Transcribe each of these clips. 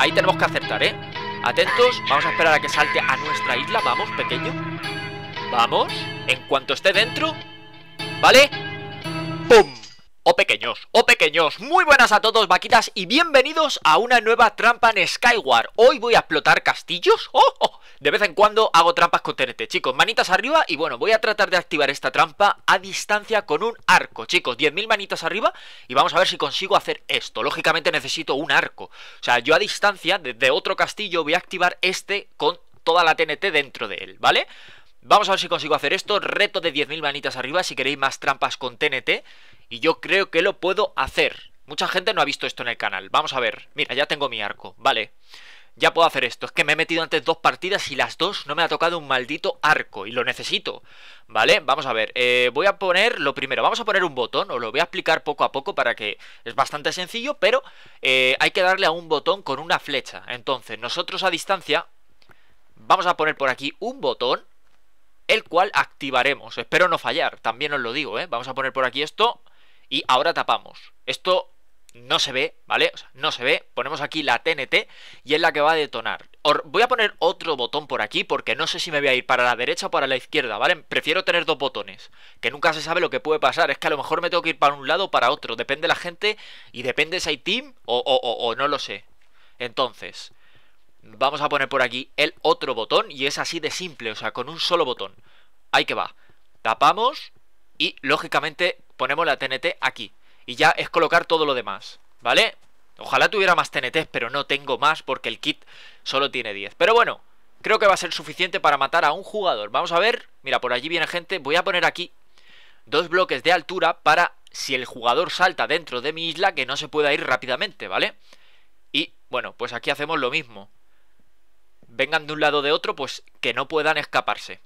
Ahí tenemos que aceptar, ¿eh? Atentos, vamos a esperar a que salte a nuestra isla Vamos, pequeño Vamos, en cuanto esté dentro ¿Vale? ¡Pum! o pequeños, o pequeños. Muy buenas a todos, vaquitas, y bienvenidos a una nueva trampa en Skyward. Hoy voy a explotar castillos. Oh, oh. De vez en cuando hago trampas con TNT, chicos. Manitas arriba y bueno, voy a tratar de activar esta trampa a distancia con un arco, chicos. 10.000 manitas arriba y vamos a ver si consigo hacer esto. Lógicamente necesito un arco. O sea, yo a distancia, desde otro castillo, voy a activar este con toda la TNT dentro de él, ¿vale? Vamos a ver si consigo hacer esto. Reto de 10.000 manitas arriba si queréis más trampas con TNT. Y yo creo que lo puedo hacer. Mucha gente no ha visto esto en el canal. Vamos a ver. Mira, ya tengo mi arco. Vale. Ya puedo hacer esto. Es que me he metido antes dos partidas y las dos no me ha tocado un maldito arco. Y lo necesito. ¿Vale? Vamos a ver. Eh, voy a poner lo primero. Vamos a poner un botón. Os lo voy a explicar poco a poco para que... Es bastante sencillo, pero eh, hay que darle a un botón con una flecha. Entonces, nosotros a distancia... Vamos a poner por aquí un botón el cual activaremos. Espero no fallar, también os lo digo, ¿eh? Vamos a poner por aquí esto y ahora tapamos. Esto no se ve, ¿vale? O sea, no se ve. Ponemos aquí la TNT y es la que va a detonar. voy a poner otro botón por aquí porque no sé si me voy a ir para la derecha o para la izquierda, ¿vale? Prefiero tener dos botones, que nunca se sabe lo que puede pasar. Es que a lo mejor me tengo que ir para un lado o para otro. Depende la gente y depende si hay team o, o no lo sé. Entonces, vamos a poner por aquí el otro botón y es así de simple, o sea, con un solo botón. Ahí que va. Tapamos y, lógicamente, ponemos la TNT aquí. Y ya es colocar todo lo demás, ¿vale? Ojalá tuviera más TNTs, pero no tengo más porque el kit solo tiene 10. Pero bueno, creo que va a ser suficiente para matar a un jugador. Vamos a ver, mira, por allí viene gente. Voy a poner aquí dos bloques de altura para si el jugador salta dentro de mi isla que no se pueda ir rápidamente, ¿vale? Y bueno, pues aquí hacemos lo mismo. Vengan de un lado o de otro, pues que no puedan escaparse.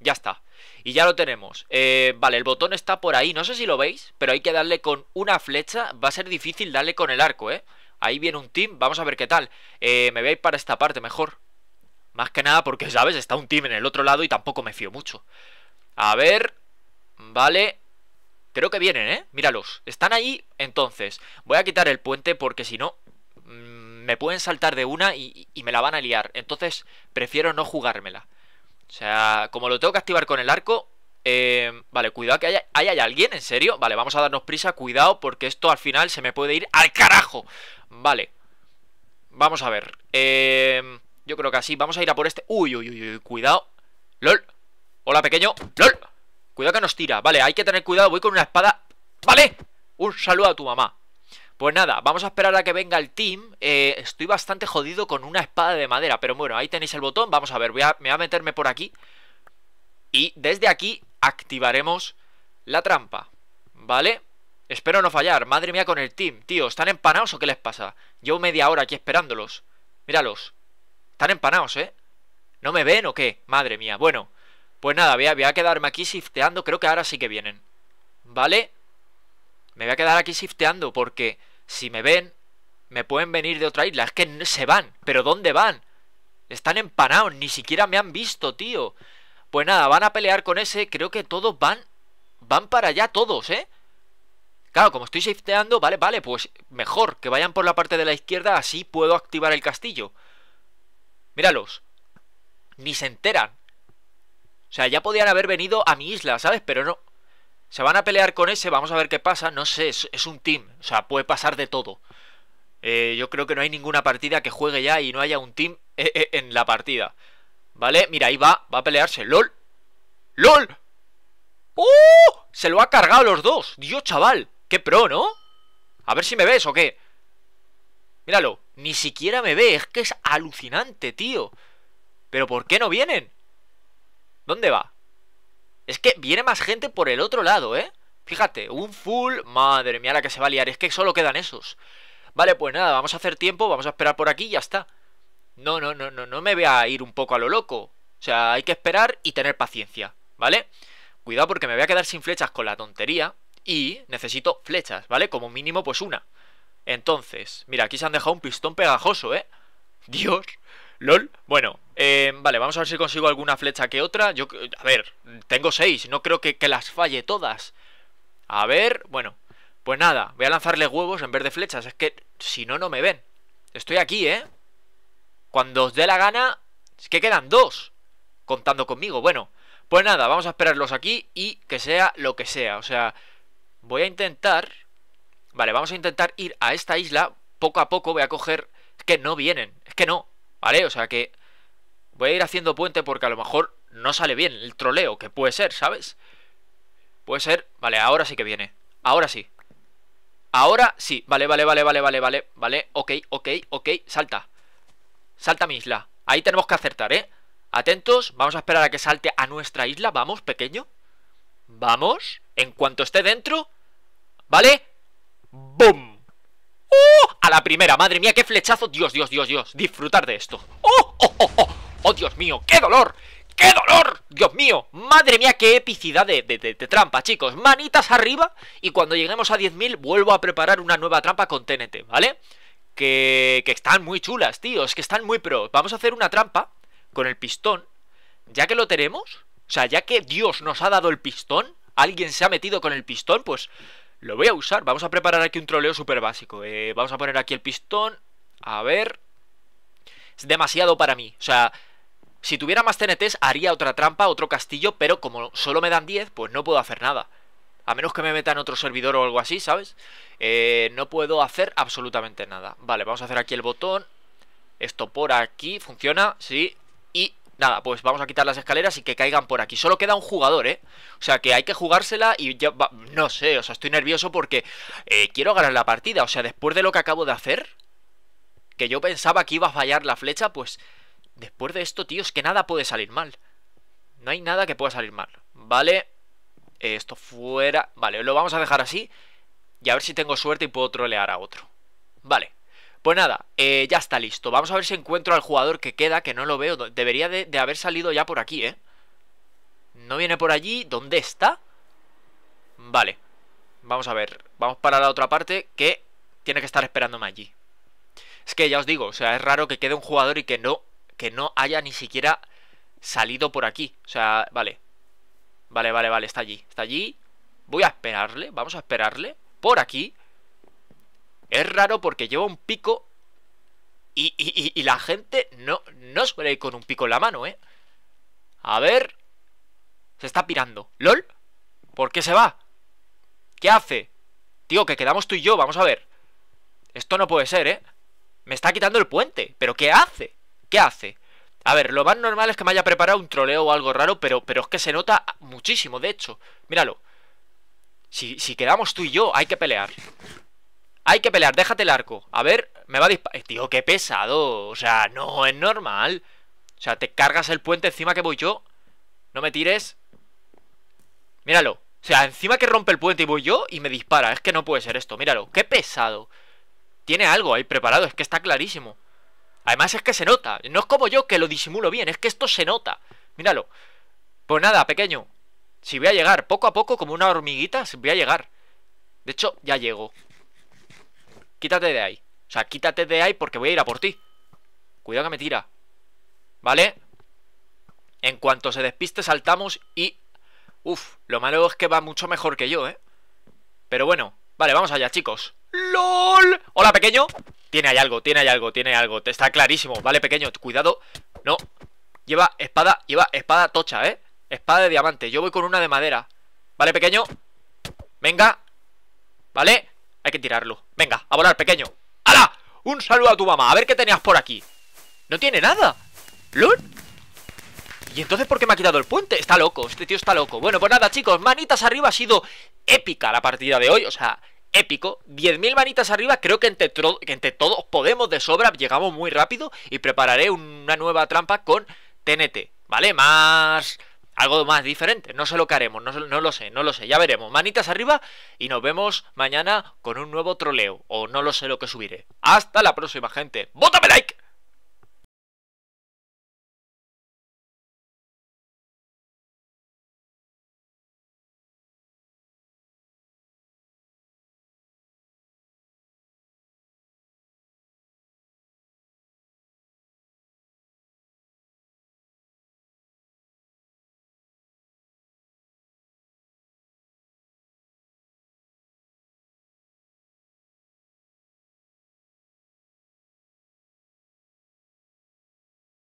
Ya está. Y ya lo tenemos. Eh, vale, el botón está por ahí. No sé si lo veis, pero hay que darle con una flecha. Va a ser difícil darle con el arco, ¿eh? Ahí viene un team. Vamos a ver qué tal. Eh, me voy a ir para esta parte mejor. Más que nada porque, ¿sabes? Está un team en el otro lado y tampoco me fío mucho. A ver... Vale... Creo que vienen, ¿eh? Míralos. Están ahí, entonces. Voy a quitar el puente porque si no... Mm, me pueden saltar de una y, y me la van a liar. Entonces, prefiero no jugármela. O sea, como lo tengo que activar con el arco... Eh, vale, cuidado que haya, ¿hay, alguien, ¿en serio? Vale, vamos a darnos prisa, cuidado, porque esto al final se me puede ir al carajo. Vale. Vamos a ver. Eh, yo creo que así. Vamos a ir a por este. Uy, uy, uy, uy. Cuidado. LOL. Hola, pequeño. LOL. Cuidado que nos tira. Vale, hay que tener cuidado. Voy con una espada. Vale. Un saludo a tu mamá. Pues nada, vamos a esperar a que venga el team. Eh, estoy bastante jodido con una espada de madera, pero bueno, ahí tenéis el botón. Vamos a ver, voy a, me a meterme por aquí. Y desde aquí activaremos la trampa, ¿vale? Espero no fallar. Madre mía con el team. Tío, ¿están empanados o qué les pasa? Llevo media hora aquí esperándolos. Míralos. Están empanados, ¿eh? ¿No me ven o qué? Madre mía. Bueno, pues nada, voy a, voy quedarme aquí sifteando Creo que ahora sí que vienen. ¿Vale? Me voy a quedar aquí shifteando porque si me ven, me pueden venir de otra isla. Es que se van. ¿Pero dónde van? Están empanados, ni siquiera me han visto, tío. Pues nada, van a pelear con ese. Creo que todos van. Van para allá, todos, ¿eh? Claro, como estoy shifteando, vale, vale, pues mejor que vayan por la parte de la izquierda, así puedo activar el castillo. Míralos. Ni se enteran. O sea, ya podían haber venido a mi isla, ¿sabes? Pero no. Se van a pelear con ese, vamos a ver qué pasa. No sé, es, un team. O sea, puede pasar de todo. Eh, yo creo que no hay ninguna partida que juegue ya y no haya un team eh, eh, en la partida. ¿Vale? Mira, ahí va, va a pelearse. ¡LOL! ¡LOL! ¡Oh! Se lo ha cargado los dos. Dios, chaval. ¡Qué pro, ¿no? A ver si me ves o qué. Míralo. Ni siquiera me ve. Es que es alucinante, tío. ¿Pero por qué no vienen? ¿Dónde va? Es que viene más gente por el otro lado, ¿eh? Fíjate, un full... Madre mía, la que se va a liar. Es que solo quedan esos. Vale, pues nada, vamos a hacer tiempo, vamos a esperar por aquí y ya está. No, no, no, no, no me voy a ir un poco a lo loco. O sea, hay que esperar y tener paciencia, ¿vale? Cuidado porque me voy a quedar sin flechas con la tontería y necesito flechas, ¿vale? Como mínimo, pues una. Entonces, mira, aquí se han dejado un pistón pegajoso, ¿eh? Dios... LOL. Bueno, eh, vale, vamos a ver si consigo alguna flecha que otra. Yo, a ver, tengo seis, no creo que, que las falle todas. A ver, bueno, pues nada, voy a lanzarle huevos en vez de flechas. Es que si no, no me ven. Estoy aquí, ¿eh? Cuando os dé la gana, es que quedan dos contando conmigo. Bueno, pues nada, vamos a esperarlos aquí y que sea lo que sea. O sea, voy a intentar... Vale, vamos a intentar ir a esta isla poco a poco. Voy a coger... Es que no vienen, es que no. ¿Vale? O sea que voy a ir haciendo puente porque a lo mejor no sale bien el troleo, que puede ser, ¿sabes? Puede ser... Vale, ahora sí que viene. Ahora sí. Ahora sí. Vale, vale, vale, vale, vale, vale, vale. Ok, ok, ok. Salta. Salta mi isla. Ahí tenemos que acertar, ¿eh? Atentos. Vamos a esperar a que salte a nuestra isla. Vamos, pequeño. Vamos. En cuanto esté dentro... ¿Vale? ¡Bum! a la primera Madre mía, qué flechazo, Dios, Dios, Dios, Dios Disfrutar de esto ¡Oh, oh, oh, oh! ¡Oh, Dios mío, qué dolor! ¡Qué dolor! ¡Dios mío! ¡Madre mía, qué epicidad de, de, trampa, chicos! Manitas arriba y cuando lleguemos a 10.000 vuelvo a preparar una nueva trampa con TNT, ¿vale? Que, que están muy chulas, tíos, que están muy pro Vamos a hacer una trampa con el pistón Ya que lo tenemos, o sea, ya que Dios nos ha dado el pistón Alguien se ha metido con el pistón, pues lo voy a usar. Vamos a preparar aquí un troleo súper básico. Eh. vamos a poner aquí el pistón. A ver. Es demasiado para mí. O sea, si tuviera más TNTs haría otra trampa, otro castillo, pero como solo me dan 10, pues no puedo hacer nada. A menos que me metan en otro servidor o algo así, ¿sabes? Eh, no puedo hacer absolutamente nada. Vale, vamos a hacer aquí el botón. Esto por aquí. ¿Funciona? Sí. Nada, pues vamos a quitar las escaleras y que caigan por aquí. Solo queda un jugador, ¿eh? O sea, que hay que jugársela y yo... No sé, o sea, estoy nervioso porque eh, quiero ganar la partida. O sea, después de lo que acabo de hacer, que yo pensaba que iba a fallar la flecha, pues... Después de esto, tío, es que nada puede salir mal. No hay nada que pueda salir mal. Vale, esto fuera... Vale, lo vamos a dejar así y a ver si tengo suerte y puedo trolear a otro. Vale. Pues nada, eh, ya está listo. Vamos a ver si encuentro al jugador que queda, que no lo veo. Debería de, haber salido ya por aquí, ¿eh? No viene por allí. ¿Dónde está? Vale. Vamos a ver. Vamos para la otra parte, que tiene que estar esperándome allí. Es que ya os digo, o sea, es raro que quede un jugador y que no, que no haya ni siquiera salido por aquí. O sea, vale. Vale, vale, vale, está allí. Está allí. Voy a esperarle, vamos a esperarle. Por aquí. Es raro porque lleva un pico y, y, la gente no, no suele ir con un pico en la mano, ¿eh? A ver. Se está pirando. ¿Lol? ¿Por qué se va? ¿Qué hace? Tío, que quedamos tú y yo, vamos a ver. Esto no puede ser, ¿eh? Me está quitando el puente. ¿Pero qué hace? ¿Qué hace? A ver, lo más normal es que me haya preparado un troleo o algo raro, pero, pero es que se nota muchísimo, de hecho. Míralo. Si, si quedamos tú y yo, hay que pelear. Hay que pelear, déjate el arco. A ver, me va a disparar. Tío, qué pesado. O sea, no es normal. O sea, te cargas el puente encima que voy yo. No me tires. Míralo. O sea, encima que rompe el puente y voy yo y me dispara. Es que no puede ser esto. Míralo, qué pesado. Tiene algo ahí preparado, es que está clarísimo. Además es que se nota. No es como yo que lo disimulo bien, es que esto se nota. Míralo. Pues nada, pequeño. Si voy a llegar poco a poco como una hormiguita, voy a llegar. De hecho, ya llego. Quítate de ahí. O sea, quítate de ahí porque voy a ir a por ti. Cuidado que me tira. ¿Vale? En cuanto se despiste, saltamos y... Uf, lo malo es que va mucho mejor que yo, ¿eh? Pero bueno, vale, vamos allá, chicos. ¡LOL! Hola, pequeño. Tiene ahí algo, tiene ahí algo, tiene algo. Está clarísimo. Vale, pequeño, cuidado. No. Lleva espada, lleva espada tocha, ¿eh? Espada de diamante. Yo voy con una de madera. Vale, pequeño. Venga. Vale. Hay que tirarlo. Venga, a volar, pequeño. ¡Hala! Un saludo a tu mamá. A ver qué tenías por aquí. No tiene nada. ¿Lun? ¿Y entonces por qué me ha quitado el puente? Está loco, este tío está loco. Bueno, pues nada, chicos, manitas arriba ha sido épica la partida de hoy. O sea, épico. 10.000 manitas arriba, creo que entre, que entre todos podemos de sobra, llegamos muy rápido y prepararé una nueva trampa con TNT, ¿vale? Más algo más diferente. No sé lo que haremos, no, lo sé, no lo sé. Ya veremos. Manitas arriba y nos vemos mañana con un nuevo troleo. O no lo sé lo que subiré. Hasta la próxima, gente. ¡Bótame like!